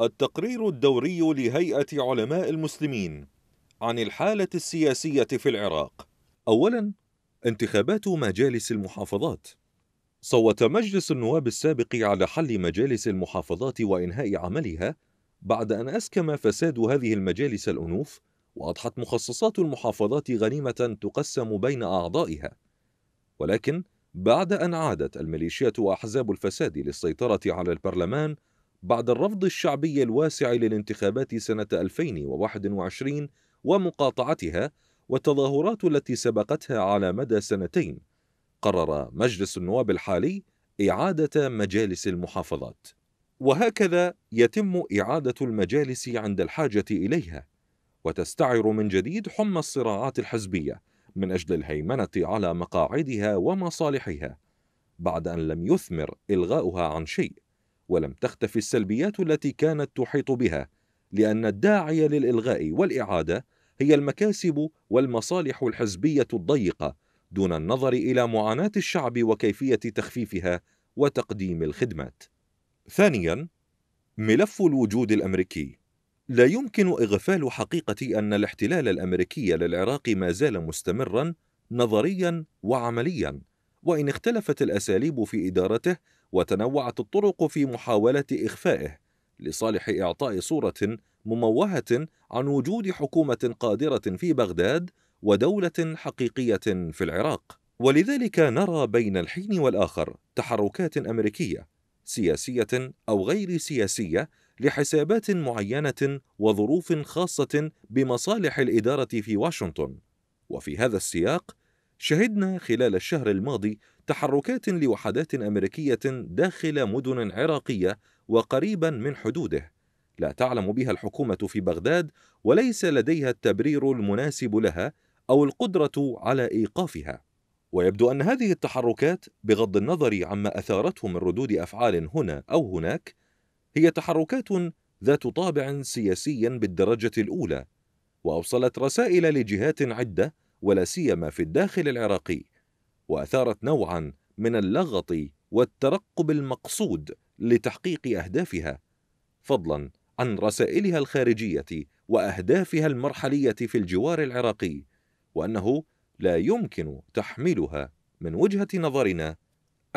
التقرير الدوري لهيئة علماء المسلمين عن الحالة السياسية في العراق أولاً انتخابات مجالس المحافظات صوت مجلس النواب السابق على حل مجالس المحافظات وإنهاء عملها بعد أن أسكم فساد هذه المجالس الأنوف وأضحت مخصصات المحافظات غنيمة تقسم بين أعضائها ولكن بعد أن عادت الميليشيات وأحزاب الفساد للسيطرة على البرلمان بعد الرفض الشعبي الواسع للانتخابات سنة 2021 ومقاطعتها والتظاهرات التي سبقتها على مدى سنتين قرر مجلس النواب الحالي إعادة مجالس المحافظات وهكذا يتم إعادة المجالس عند الحاجة إليها وتستعر من جديد حمى الصراعات الحزبية من أجل الهيمنة على مقاعدها ومصالحها بعد أن لم يثمر إلغاؤها عن شيء ولم تختفي السلبيات التي كانت تحيط بها لأن الداعي للإلغاء والإعادة هي المكاسب والمصالح الحزبية الضيقة دون النظر إلى معاناة الشعب وكيفية تخفيفها وتقديم الخدمات. ثانياً، ملف الوجود الأمريكي لا يمكن إغفال حقيقة أن الاحتلال الأمريكي للعراق ما زال مستمراً نظرياً وعملياً، وإن اختلفت الأساليب في إدارته وتنوعت الطرق في محاولة إخفائه لصالح إعطاء صورة مموهة عن وجود حكومة قادرة في بغداد ودولة حقيقية في العراق ولذلك نرى بين الحين والآخر تحركات أمريكية سياسية أو غير سياسية لحسابات معينة وظروف خاصة بمصالح الإدارة في واشنطن وفي هذا السياق شهدنا خلال الشهر الماضي تحركات لوحدات أمريكية داخل مدن عراقية وقريبا من حدوده لا تعلم بها الحكومة في بغداد وليس لديها التبرير المناسب لها أو القدرة على إيقافها ويبدو أن هذه التحركات بغض النظر عما أثارته من ردود أفعال هنا أو هناك هي تحركات ذات طابع سياسي بالدرجة الأولى وأوصلت رسائل لجهات عدة ولا سيما في الداخل العراقي وأثارت نوعا من اللغط والترقب المقصود لتحقيق أهدافها فضلا عن رسائلها الخارجية وأهدافها المرحلية في الجوار العراقي وأنه لا يمكن تحملها من وجهة نظرنا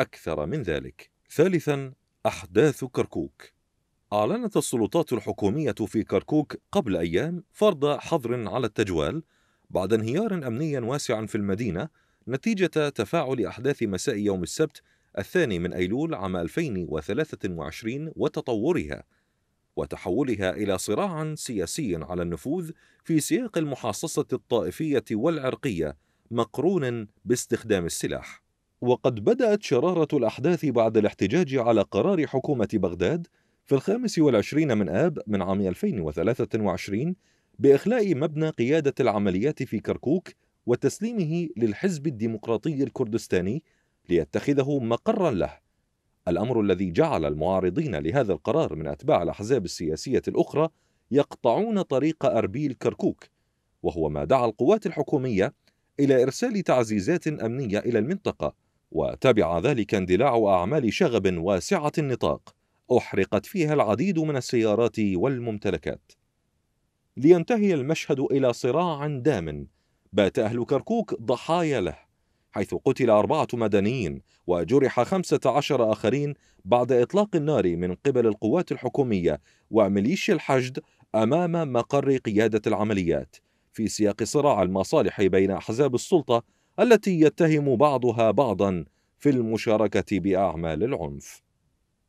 أكثر من ذلك ثالثا أحداث كركوك أعلنت السلطات الحكومية في كركوك قبل أيام فرض حظر على التجوال بعد انهيار أمني واسع في المدينة نتيجة تفاعل أحداث مساء يوم السبت الثاني من أيلول عام 2023 وتطورها وتحولها إلى صراع سياسي على النفوذ في سياق المحاصصة الطائفية والعرقية مقرون باستخدام السلاح وقد بدأت شرارة الأحداث بعد الاحتجاج على قرار حكومة بغداد في الخامس والعشرين من آب من عام 2023 بإخلاء مبنى قيادة العمليات في كركوك وتسليمه للحزب الديمقراطي الكردستاني ليتخذه مقرا له الأمر الذي جعل المعارضين لهذا القرار من أتباع الأحزاب السياسية الأخرى يقطعون طريق أربيل كركوك وهو ما دعا القوات الحكومية إلى إرسال تعزيزات أمنية إلى المنطقة وتبع ذلك اندلاع أعمال شغب واسعة النطاق أحرقت فيها العديد من السيارات والممتلكات لينتهي المشهد إلى صراع دام بات أهل كركوك ضحايا له حيث قتل أربعة مدنيين وجرح خمسة عشر آخرين بعد إطلاق النار من قبل القوات الحكومية وميليشيا الحشد أمام مقر قيادة العمليات في سياق صراع المصالح بين أحزاب السلطة التي يتهم بعضها بعضا في المشاركة بأعمال العنف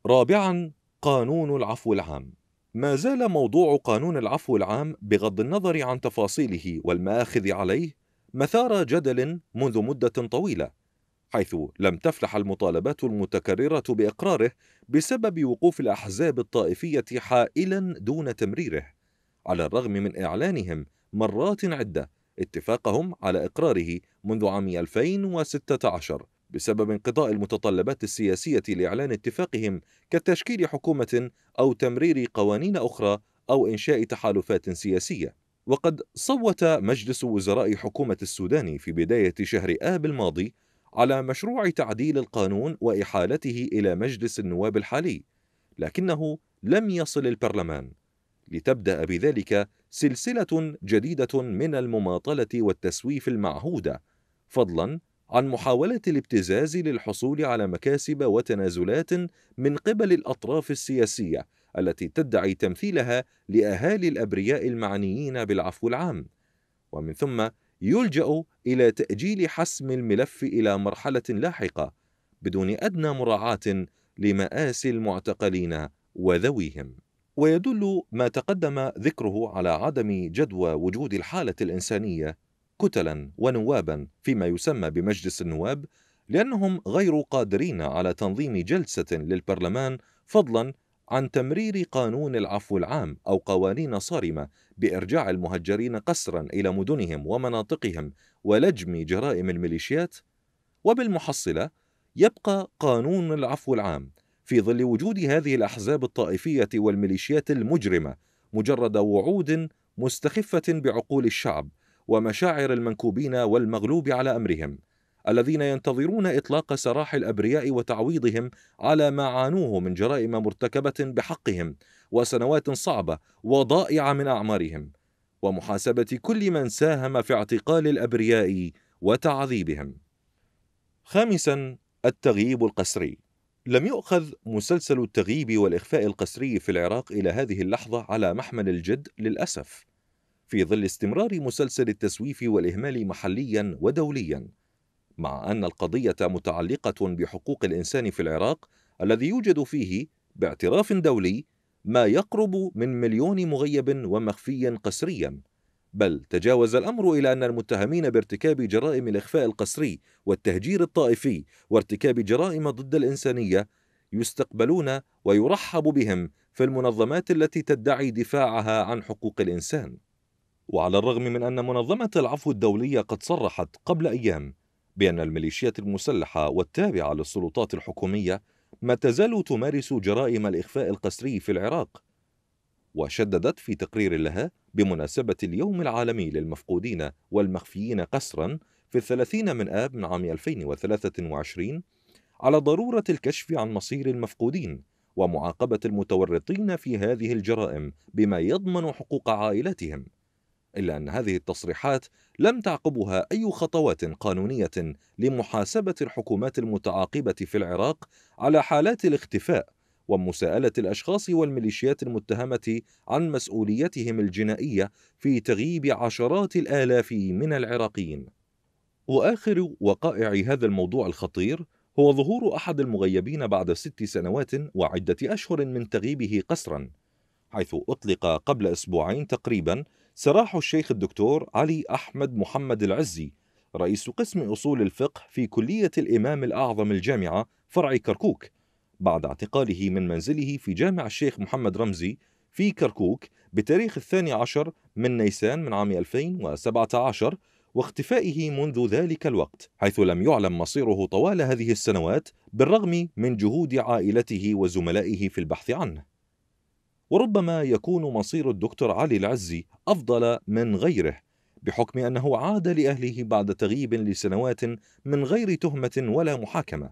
رابعا قانون العفو العام ما زال موضوع قانون العفو العام بغض النظر عن تفاصيله والمآخذ عليه مثار جدل منذ مدة طويلة، حيث لم تفلح المطالبات المتكررة بإقراره بسبب وقوف الأحزاب الطائفية حائلا دون تمريره، على الرغم من إعلانهم مرات عدة اتفاقهم على إقراره منذ عام 2016 بسبب انقضاء المتطلبات السياسية لإعلان اتفاقهم كتشكيل حكومة أو تمرير قوانين أخرى أو إنشاء تحالفات سياسية وقد صوت مجلس وزراء حكومة السودان في بداية شهر آب الماضي على مشروع تعديل القانون وإحالته إلى مجلس النواب الحالي لكنه لم يصل البرلمان لتبدأ بذلك سلسلة جديدة من المماطلة والتسويف المعهودة فضلا عن محاولة الابتزاز للحصول على مكاسب وتنازلات من قبل الأطراف السياسية التي تدعي تمثيلها لأهالي الأبرياء المعنيين بالعفو العام ومن ثم يلجأ إلى تأجيل حسم الملف إلى مرحلة لاحقة بدون أدنى مراعاة لمآسي المعتقلين وذويهم ويدل ما تقدم ذكره على عدم جدوى وجود الحالة الإنسانية كتلا ونوابا فيما يسمى بمجلس النواب لأنهم غير قادرين على تنظيم جلسة للبرلمان فضلا عن تمرير قانون العفو العام أو قوانين صارمة بإرجاع المهجرين قسرا إلى مدنهم ومناطقهم ولجم جرائم الميليشيات وبالمحصلة يبقى قانون العفو العام في ظل وجود هذه الأحزاب الطائفية والميليشيات المجرمة مجرد وعود مستخفة بعقول الشعب ومشاعر المنكوبين والمغلوب على امرهم الذين ينتظرون اطلاق سراح الابرياء وتعويضهم على ما عانوه من جرائم مرتكبه بحقهم وسنوات صعبه وضائعه من اعمارهم ومحاسبه كل من ساهم في اعتقال الابرياء وتعذيبهم خامسا التغييب القسري لم يؤخذ مسلسل التغييب والاخفاء القسري في العراق الى هذه اللحظه على محمل الجد للاسف في ظل استمرار مسلسل التسويف والإهمال محليا ودوليا مع أن القضية متعلقة بحقوق الإنسان في العراق الذي يوجد فيه باعتراف دولي ما يقرب من مليون مغيب ومخفي قسريا بل تجاوز الأمر إلى أن المتهمين بارتكاب جرائم الإخفاء القسري والتهجير الطائفي وارتكاب جرائم ضد الإنسانية يستقبلون ويرحب بهم في المنظمات التي تدعي دفاعها عن حقوق الإنسان وعلى الرغم من أن منظمة العفو الدولية قد صرحت قبل أيام بأن الميليشيات المسلحة والتابعة للسلطات الحكومية ما تزال تمارس جرائم الإخفاء القسري في العراق وشددت في تقرير لها بمناسبة اليوم العالمي للمفقودين والمخفيين قسرا في الثلاثين من آب من عام 2023 على ضرورة الكشف عن مصير المفقودين ومعاقبة المتورطين في هذه الجرائم بما يضمن حقوق عائلاتهم إلا أن هذه التصريحات لم تعقبها أي خطوات قانونية لمحاسبة الحكومات المتعاقبة في العراق على حالات الاختفاء ومساءلة الأشخاص والميليشيات المتهمة عن مسؤوليتهم الجنائية في تغييب عشرات الآلاف من العراقيين. وآخر وقائع هذا الموضوع الخطير هو ظهور أحد المغيبين بعد ست سنوات وعدة أشهر من تغييبه قسرا، حيث أطلق قبل أسبوعين تقريبا سراح الشيخ الدكتور علي أحمد محمد العزي رئيس قسم أصول الفقه في كلية الإمام الأعظم الجامعة فرع كركوك بعد اعتقاله من منزله في جامع الشيخ محمد رمزي في كركوك بتاريخ الثاني عشر من نيسان من عام 2017 واختفائه منذ ذلك الوقت حيث لم يعلم مصيره طوال هذه السنوات بالرغم من جهود عائلته وزملائه في البحث عنه وربما يكون مصير الدكتور علي العزي أفضل من غيره بحكم أنه عاد لأهله بعد تغييب لسنوات من غير تهمة ولا محاكمة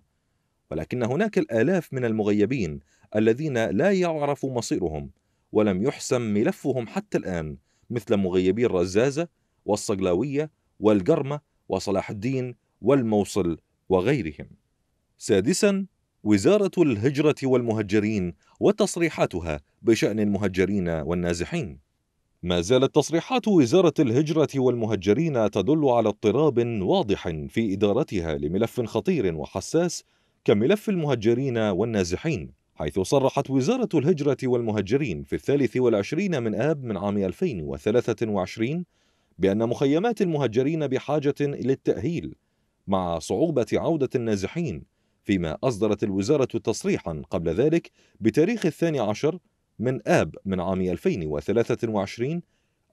ولكن هناك الآلاف من المغيبين الذين لا يعرف مصيرهم ولم يحسم ملفهم حتى الآن مثل مغيبي الرزازة والصقلاوية والجرمة وصلاح الدين والموصل وغيرهم سادسا وزارة الهجرة والمهجرين وتصريحاتها بشأن المهجرين والنازحين. ما زالت تصريحات وزارة الهجرة والمهجرين تدل على اضطراب واضح في إدارتها لملف خطير وحساس كملف المهجرين والنازحين، حيث صرحت وزارة الهجرة والمهجرين في الثالث والعشرين من آب من عام 2023 بأن مخيمات المهجرين بحاجة للتأهيل مع صعوبة عودة النازحين فيما أصدرت الوزارة تصريحا قبل ذلك بتاريخ الثاني عشر من آب من عام 2023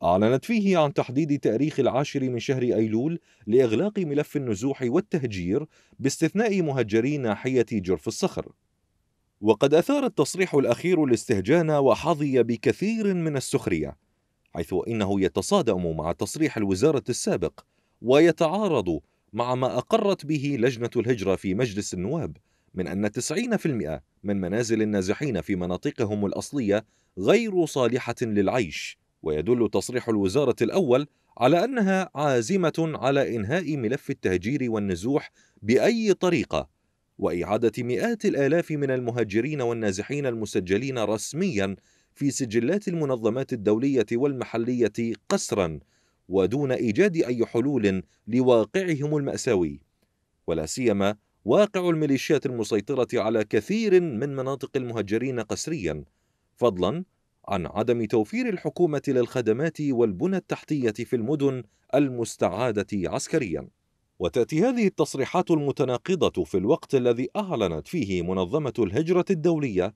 أعلنت فيه عن تحديد تاريخ العاشر من شهر أيلول لإغلاق ملف النزوح والتهجير باستثناء مهجري ناحية جرف الصخر وقد أثار التصريح الأخير الاستهجان وحظي بكثير من السخرية حيث إنه يتصادم مع تصريح الوزارة السابق ويتعارض مع ما أقرت به لجنة الهجرة في مجلس النواب من أن 90% من منازل النازحين في مناطقهم الأصلية غير صالحة للعيش ويدل تصريح الوزارة الأول على أنها عازمة على إنهاء ملف التهجير والنزوح بأي طريقة وإعادة مئات الآلاف من المهاجرين والنازحين المسجلين رسمياً في سجلات المنظمات الدولية والمحلية قسراً ودون ايجاد اي حلول لواقعهم الماساوي ولا سيما واقع الميليشيات المسيطره على كثير من مناطق المهجرين قسريا فضلا عن عدم توفير الحكومه للخدمات والبنى التحتيه في المدن المستعاده عسكريا وتاتي هذه التصريحات المتناقضه في الوقت الذي اعلنت فيه منظمه الهجره الدوليه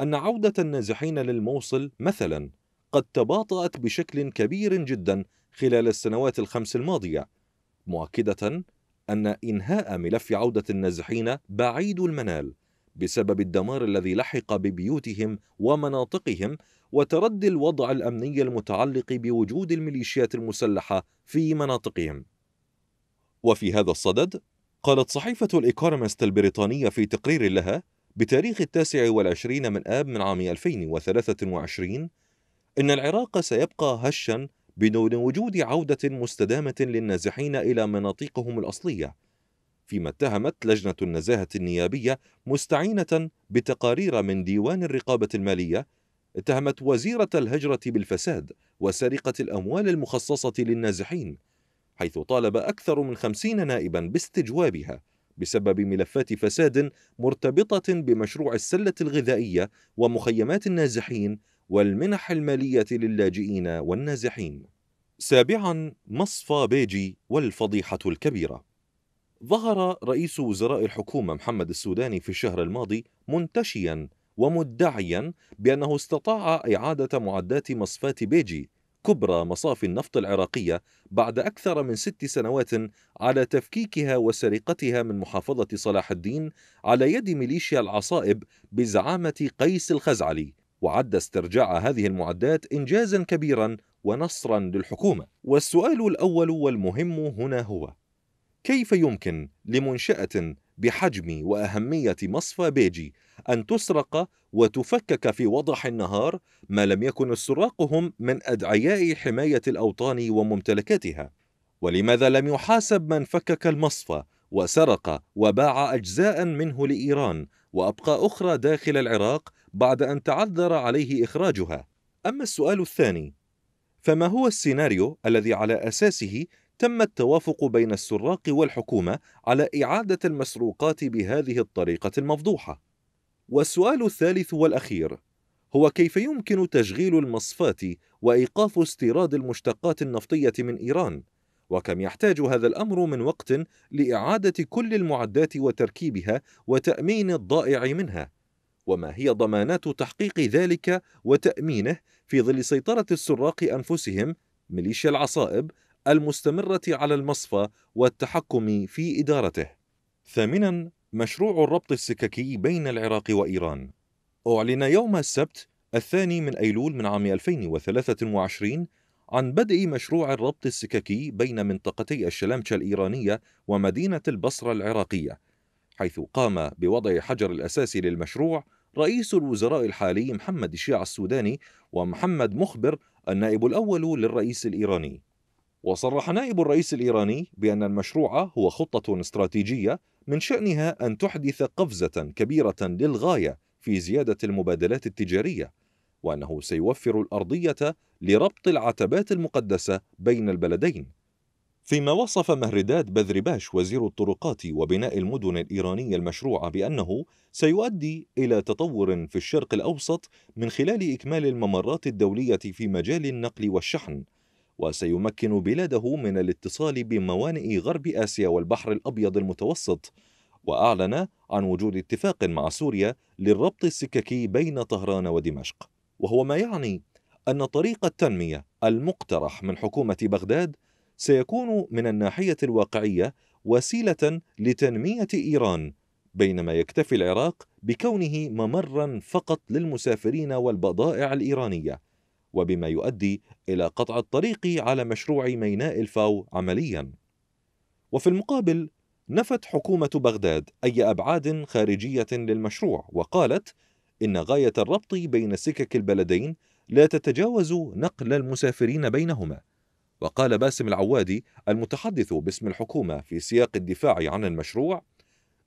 ان عوده النازحين للموصل مثلا قد تباطات بشكل كبير جدا خلال السنوات الخمس الماضية مؤكدة أن إنهاء ملف عودة النازحين بعيد المنال بسبب الدمار الذي لحق ببيوتهم ومناطقهم وتردي الوضع الأمني المتعلق بوجود الميليشيات المسلحة في مناطقهم وفي هذا الصدد قالت صحيفة الإيكونومست البريطانية في تقرير لها بتاريخ التاسع والعشرين من آب من عام 2023 إن العراق سيبقى هشا بدون وجود عودة مستدامة للنازحين إلى مناطقهم الأصلية فيما اتهمت لجنة النزاهة النيابية مستعينة بتقارير من ديوان الرقابة المالية اتهمت وزيرة الهجرة بالفساد وسرقة الأموال المخصصة للنازحين حيث طالب أكثر من خمسين نائبا باستجوابها بسبب ملفات فساد مرتبطة بمشروع السلة الغذائية ومخيمات النازحين والمنح المالية للاجئين والنازحين سابعا مصفى بيجي والفضيحة الكبيرة ظهر رئيس وزراء الحكومة محمد السوداني في الشهر الماضي منتشيا ومدعيا بأنه استطاع إعادة معدات مصفاة بيجي كبرى مصافي النفط العراقية بعد أكثر من ست سنوات على تفكيكها وسرقتها من محافظة صلاح الدين على يد ميليشيا العصائب بزعامة قيس الخزعلي وعد استرجاع هذه المعدات إنجازا كبيرا ونصرا للحكومة والسؤال الأول والمهم هنا هو كيف يمكن لمنشأة بحجم وأهمية مصفى بيجي أن تسرق وتفكك في وضح النهار ما لم يكن السراقهم من أدعياء حماية الأوطان وممتلكاتها ولماذا لم يحاسب من فكك المصفى وسرق وباع أجزاء منه لإيران وأبقى أخرى داخل العراق بعد أن تعذر عليه إخراجها أما السؤال الثاني فما هو السيناريو الذي على أساسه تم التوافق بين السراق والحكومة على إعادة المسروقات بهذه الطريقة المفضوحة؟ والسؤال الثالث والأخير هو كيف يمكن تشغيل المصفاة وإيقاف استيراد المشتقات النفطية من إيران؟ وكم يحتاج هذا الأمر من وقت لإعادة كل المعدات وتركيبها وتأمين الضائع منها؟ وما هي ضمانات تحقيق ذلك وتأمينه في ظل سيطرة السراق أنفسهم ميليشيا العصائب المستمرة على المصفى والتحكم في إدارته ثامنا مشروع الربط السككي بين العراق وإيران أعلن يوم السبت الثاني من أيلول من عام 2023 عن بدء مشروع الربط السككي بين منطقتي الشلمشة الإيرانية ومدينة البصرة العراقية حيث قام بوضع حجر الأساسي للمشروع رئيس الوزراء الحالي محمد الشيع السوداني ومحمد مخبر النائب الأول للرئيس الإيراني وصرح نائب الرئيس الإيراني بأن المشروع هو خطة استراتيجية من شأنها أن تحدث قفزة كبيرة للغاية في زيادة المبادلات التجارية وأنه سيوفر الأرضية لربط العتبات المقدسة بين البلدين فيما وصف مهرداد بذرباش وزير الطرقات وبناء المدن الإيرانية المشروعة بأنه سيؤدي إلى تطور في الشرق الأوسط من خلال إكمال الممرات الدولية في مجال النقل والشحن وسيمكن بلاده من الاتصال بموانئ غرب آسيا والبحر الأبيض المتوسط وأعلن عن وجود اتفاق مع سوريا للربط السككي بين طهران ودمشق وهو ما يعني أن طريق التنمية المقترح من حكومة بغداد سيكون من الناحية الواقعية وسيلة لتنمية إيران بينما يكتفي العراق بكونه ممرا فقط للمسافرين والبضائع الإيرانية وبما يؤدي إلى قطع الطريق على مشروع ميناء الفاو عمليا وفي المقابل نفت حكومة بغداد أي أبعاد خارجية للمشروع وقالت إن غاية الربط بين سكك البلدين لا تتجاوز نقل المسافرين بينهما وقال باسم العوادي المتحدث باسم الحكومة في سياق الدفاع عن المشروع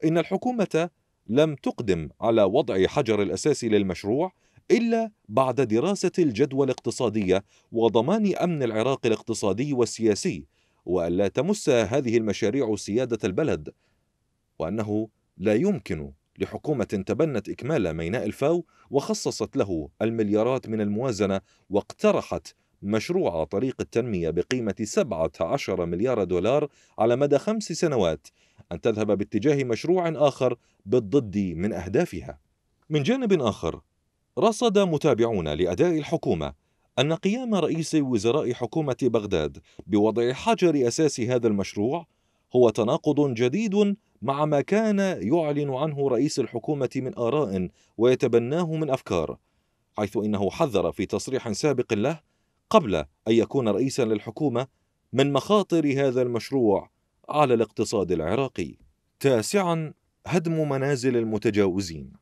إن الحكومة لم تقدم على وضع حجر الأساس للمشروع إلا بعد دراسة الجدوى الاقتصادية وضمان أمن العراق الاقتصادي والسياسي وألا تمس هذه المشاريع سيادة البلد وأنه لا يمكن لحكومة تبنت إكمال ميناء الفاو وخصصت له المليارات من الموازنة واقترحت مشروع طريق التنمية بقيمة 17 مليار دولار على مدى خمس سنوات أن تذهب باتجاه مشروع آخر بالضد من أهدافها. من جانب آخر، رصد متابعون لأداء الحكومة أن قيام رئيس وزراء حكومة بغداد بوضع حجر أساس هذا المشروع هو تناقض جديد مع ما كان يعلن عنه رئيس الحكومة من آراء ويتبناه من أفكار، حيث إنه حذر في تصريح سابق له قبل أن يكون رئيسا للحكومة من مخاطر هذا المشروع على الاقتصاد العراقي. تاسعا هدم منازل المتجاوزين.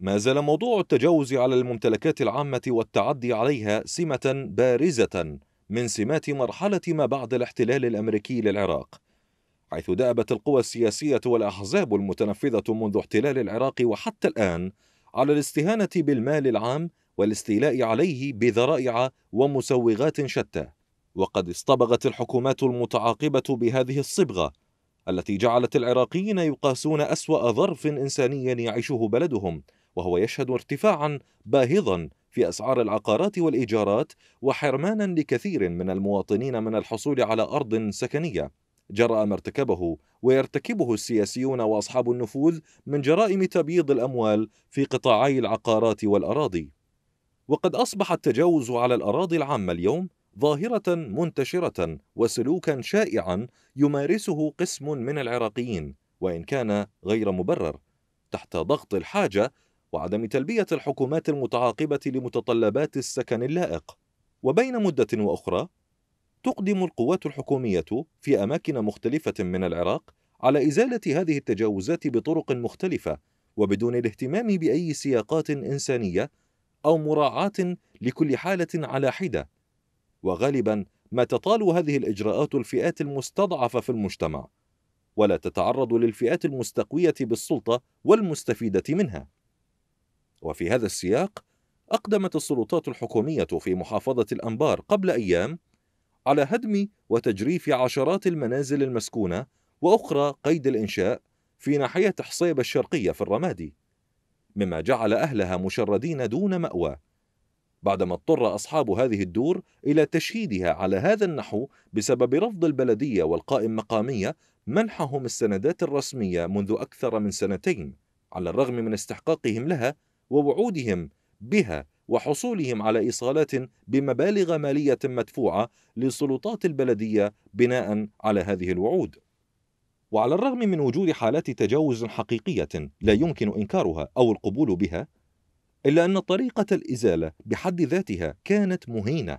ما زال موضوع التجاوز على الممتلكات العامة والتعدي عليها سمة بارزة من سمات مرحلة ما بعد الاحتلال الأمريكي للعراق، حيث دأبت القوى السياسية والأحزاب المتنفذة منذ احتلال العراق وحتى الآن على الاستهانة بالمال العام والاستيلاء عليه بذرائع ومسوغات شتى وقد اصطبغت الحكومات المتعاقبة بهذه الصبغة التي جعلت العراقيين يقاسون أسوأ ظرف إنساني يعيشه بلدهم وهو يشهد ارتفاعا باهظا في أسعار العقارات والإيجارات وحرمانا لكثير من المواطنين من الحصول على أرض سكنية جرى ما ارتكبه ويرتكبه السياسيون وأصحاب النفوذ من جرائم تبييض الأموال في قطاعي العقارات والأراضي وقد أصبح التجاوز على الأراضي العامة اليوم ظاهرة منتشرة وسلوكا شائعا يمارسه قسم من العراقيين وإن كان غير مبرر تحت ضغط الحاجة وعدم تلبية الحكومات المتعاقبة لمتطلبات السكن اللائق وبين مدة وأخرى تقدم القوات الحكومية في أماكن مختلفة من العراق على إزالة هذه التجاوزات بطرق مختلفة وبدون الاهتمام بأي سياقات إنسانية أو مراعاة لكل حالة على حدة وغالبا ما تطال هذه الإجراءات الفئات المستضعفة في المجتمع ولا تتعرض للفئات المستقوية بالسلطة والمستفيدة منها وفي هذا السياق أقدمت السلطات الحكومية في محافظة الأنبار قبل أيام على هدم وتجريف عشرات المنازل المسكونة وأخرى قيد الإنشاء في ناحية حصيب الشرقية في الرمادي مما جعل أهلها مشردين دون مأوى بعدما اضطر أصحاب هذه الدور إلى تشييدها على هذا النحو بسبب رفض البلدية والقائم مقامية منحهم السندات الرسمية منذ أكثر من سنتين على الرغم من استحقاقهم لها ووعودهم بها وحصولهم على إيصالات بمبالغ مالية مدفوعة لسلطات البلدية بناء على هذه الوعود وعلى الرغم من وجود حالات تجاوز حقيقية لا يمكن إنكارها أو القبول بها إلا أن طريقة الإزالة بحد ذاتها كانت مهينة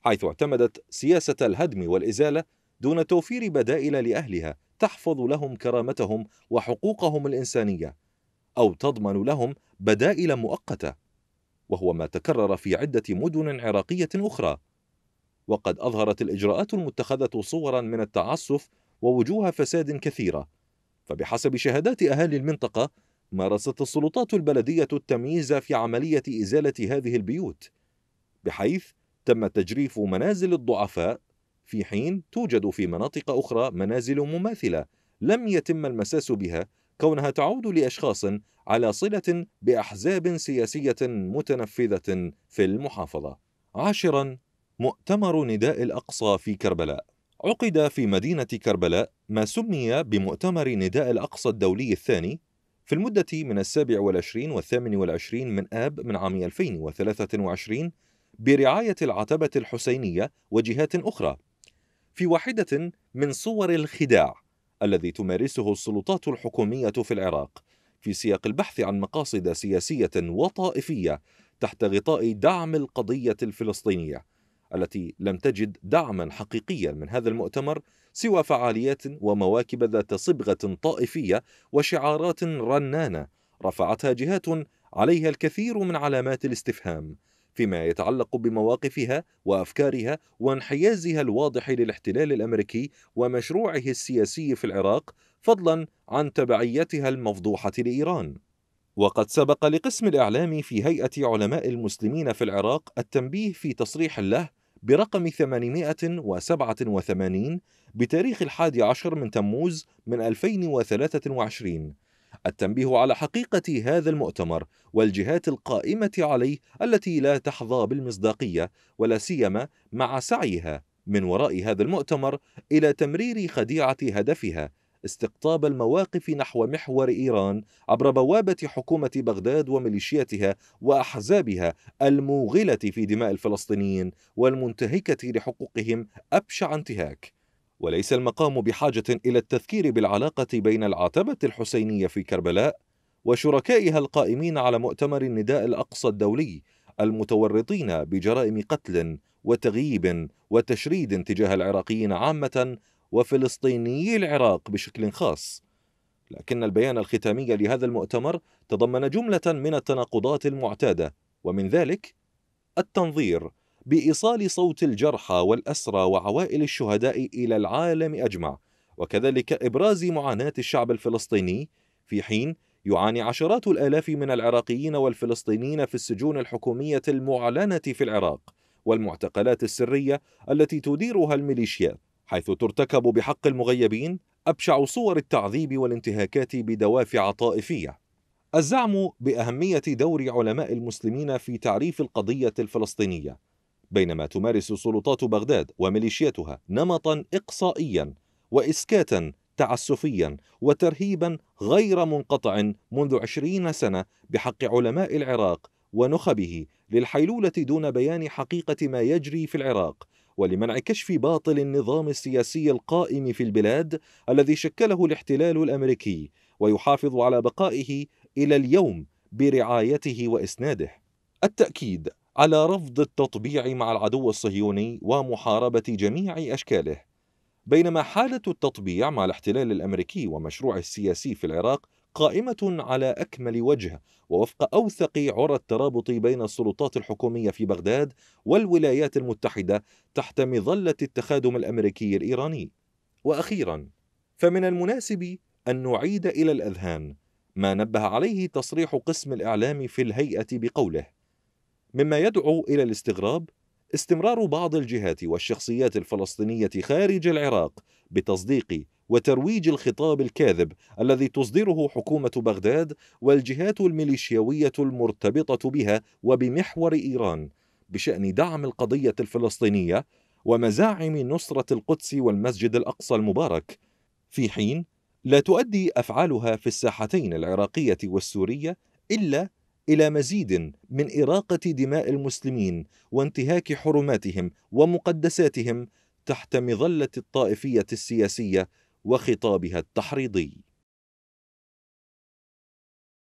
حيث اعتمدت سياسة الهدم والإزالة دون توفير بدائل لأهلها تحفظ لهم كرامتهم وحقوقهم الإنسانية أو تضمن لهم بدائل مؤقتة وهو ما تكرر في عدة مدن عراقية أخرى وقد أظهرت الإجراءات المتخذة صورا من التعسف ووجوه فساد كثيرة فبحسب شهادات أهالي المنطقة مارست السلطات البلدية التمييز في عملية إزالة هذه البيوت بحيث تم تجريف منازل الضعفاء في حين توجد في مناطق أخرى منازل مماثلة لم يتم المساس بها كونها تعود لأشخاص على صلة بأحزاب سياسية متنفذة في المحافظة عاشرا مؤتمر نداء الأقصى في كربلاء عقد في مدينة كربلاء ما سمي بمؤتمر نداء الأقصى الدولي الثاني في المدة من السابع والعشرين والثامن والعشرين من آب من عام 2023 برعاية العتبة الحسينية وجهات أخرى في واحدة من صور الخداع الذي تمارسه السلطات الحكومية في العراق في سياق البحث عن مقاصد سياسية وطائفية تحت غطاء دعم القضية الفلسطينية التي لم تجد دعما حقيقيا من هذا المؤتمر سوى فعاليات ومواكب ذات صبغة طائفية وشعارات رنانة رفعتها جهات عليها الكثير من علامات الاستفهام فيما يتعلق بمواقفها وافكارها وانحيازها الواضح للاحتلال الامريكي ومشروعه السياسي في العراق فضلا عن تبعيتها المفضوحه لايران. وقد سبق لقسم الاعلام في هيئه علماء المسلمين في العراق التنبيه في تصريح له برقم 887 بتاريخ الحادي عشر من تموز من 2023 التنبيه على حقيقة هذا المؤتمر والجهات القائمة عليه التي لا تحظى بالمصداقية ولا سيما مع سعيها من وراء هذا المؤتمر إلى تمرير خديعة هدفها استقطاب المواقف نحو محور إيران عبر بوابة حكومة بغداد وميليشياتها وأحزابها الموغلة في دماء الفلسطينيين والمنتهكة لحقوقهم أبشع انتهاك وليس المقام بحاجة إلى التذكير بالعلاقة بين العتبة الحسينية في كربلاء وشركائها القائمين على مؤتمر النداء الأقصى الدولي المتورطين بجرائم قتل وتغييب وتشريد تجاه العراقيين عامة وفلسطيني العراق بشكل خاص لكن البيان الختامي لهذا المؤتمر تضمن جملة من التناقضات المعتادة ومن ذلك التنظير بإيصال صوت الجرحى والأسرى وعوائل الشهداء إلى العالم أجمع وكذلك إبراز معاناة الشعب الفلسطيني في حين يعاني عشرات الآلاف من العراقيين والفلسطينيين في السجون الحكومية المعلنة في العراق والمعتقلات السرية التي تديرها الميليشيات حيث ترتكب بحق المغيبين أبشع صور التعذيب والانتهاكات بدوافع طائفية الزعم بأهمية دور علماء المسلمين في تعريف القضية الفلسطينية بينما تمارس سلطات بغداد وميليشيتها نمطا إقصائيا وإسكاتا تعسفيا وترهيبا غير منقطع منذ عشرين سنة بحق علماء العراق ونخبه للحيلولة دون بيان حقيقة ما يجري في العراق ولمنع كشف باطل النظام السياسي القائم في البلاد الذي شكله الاحتلال الامريكي ويحافظ على بقائه الى اليوم برعايته واسناده. التاكيد على رفض التطبيع مع العدو الصهيوني ومحاربه جميع اشكاله. بينما حاله التطبيع مع الاحتلال الامريكي ومشروعه السياسي في العراق قائمة على أكمل وجه ووفق أوثق عرى الترابط بين السلطات الحكومية في بغداد والولايات المتحدة تحت مظلة التخادم الأمريكي الإيراني وأخيرا فمن المناسب أن نعيد إلى الأذهان ما نبه عليه تصريح قسم الإعلام في الهيئة بقوله مما يدعو إلى الاستغراب استمرار بعض الجهات والشخصيات الفلسطينية خارج العراق بتصديق وترويج الخطاب الكاذب الذي تصدره حكومة بغداد والجهات الميليشياوية المرتبطة بها وبمحور إيران بشأن دعم القضية الفلسطينية ومزاعم نصرة القدس والمسجد الأقصى المبارك في حين لا تؤدي أفعالها في الساحتين العراقية والسورية إلا إلى مزيد من إراقة دماء المسلمين وانتهاك حرماتهم ومقدساتهم تحت مظلة الطائفية السياسية وخطابها التحريضي